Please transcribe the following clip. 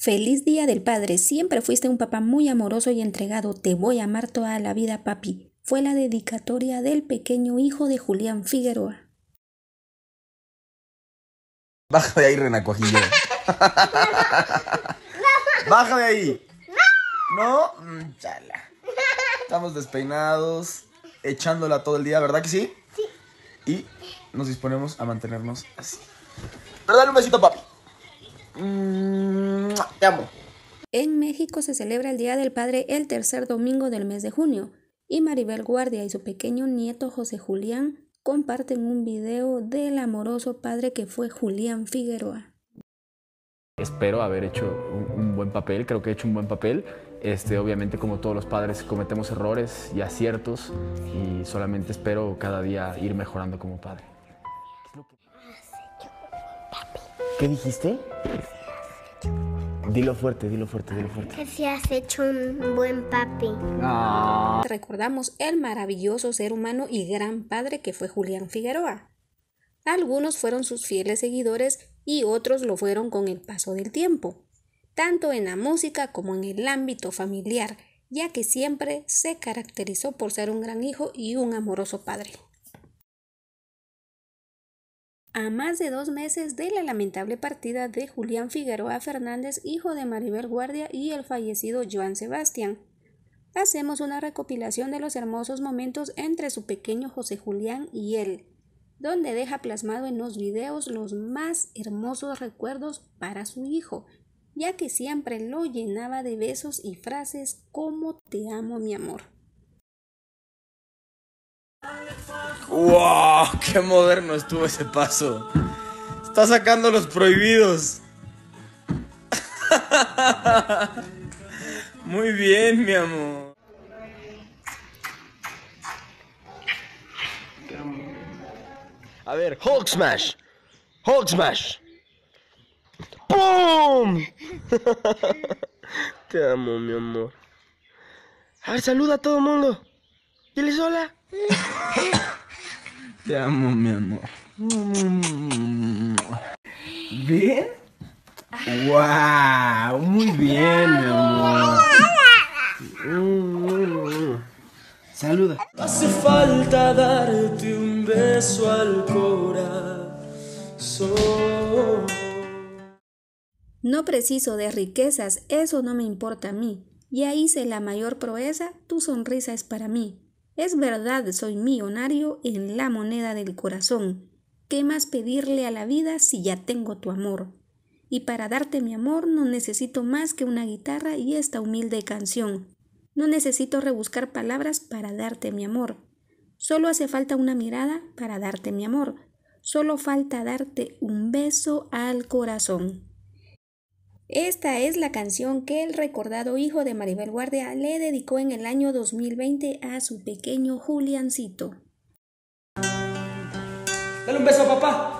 Feliz Día del Padre. Siempre fuiste un papá muy amoroso y entregado. Te voy a amar toda la vida, papi. Fue la dedicatoria del pequeño hijo de Julián Figueroa. Baja de ahí, renacuajillo. Baja de ahí. No, mm, chala. Estamos despeinados, echándola todo el día, ¿verdad que sí? Sí. Y nos disponemos a mantenernos así. Pero dale un besito, papi. Mmm. Te amo. En México se celebra el Día del Padre el tercer domingo del mes de junio y Maribel Guardia y su pequeño nieto José Julián comparten un video del amoroso padre que fue Julián Figueroa. Espero haber hecho un, buen papel, creo que he hecho un buen papel. Este, obviamente como todos los padres cometemos errores y aciertos y solamente espero cada día ir mejorando como padre. ¿Qué dijiste? Dilo fuerte, dilo fuerte, dilo fuerte. Que si has hecho un buen papi. Ah. Recordamos el maravilloso ser humano y gran padre que fue Julián Figueroa. Algunos fueron sus fieles seguidores y otros lo fueron con el paso del tiempo, tanto en la música como en el ámbito familiar, ya que siempre se caracterizó por ser un gran hijo y un amoroso padre a más de dos meses de la lamentable partida de Julián Figueroa Fernández, hijo de Maribel Guardia y el fallecido Joan Sebastián. Hacemos una recopilación de los hermosos momentos entre su pequeño José Julián y él, donde deja plasmado en los videos los más hermosos recuerdos para su hijo, ya que siempre lo llenaba de besos y frases como te amo mi amor. ¡Wow! Que oh, ¡Qué moderno estuvo ese paso! Está sacando los prohibidos. Muy bien, mi amor. A ver, Hulk Smash. Hulk Smash. ¡Pum! Te amo, mi amor. A ver, saluda a todo el mundo. Diles hola. Te amo, mi amor. ¿Bien? ¡Wow! Muy bien, mi amor. Saluda. Hace falta darte un beso al corazón. No preciso de riquezas, eso no me importa a mí. Ya hice la mayor proeza, tu sonrisa es para mí. Es verdad, soy millonario en la moneda del corazón. ¿Qué más pedirle a la vida si ya tengo tu amor? Y para darte mi amor no necesito más que una guitarra y esta humilde canción. No necesito rebuscar palabras para darte mi amor. Solo hace falta una mirada para darte mi amor. Solo falta darte un beso al corazón. Esta es la canción que el recordado hijo de Maribel Guardia le dedicó en el año 2020 a su pequeño Juliancito. Dale un beso a papá.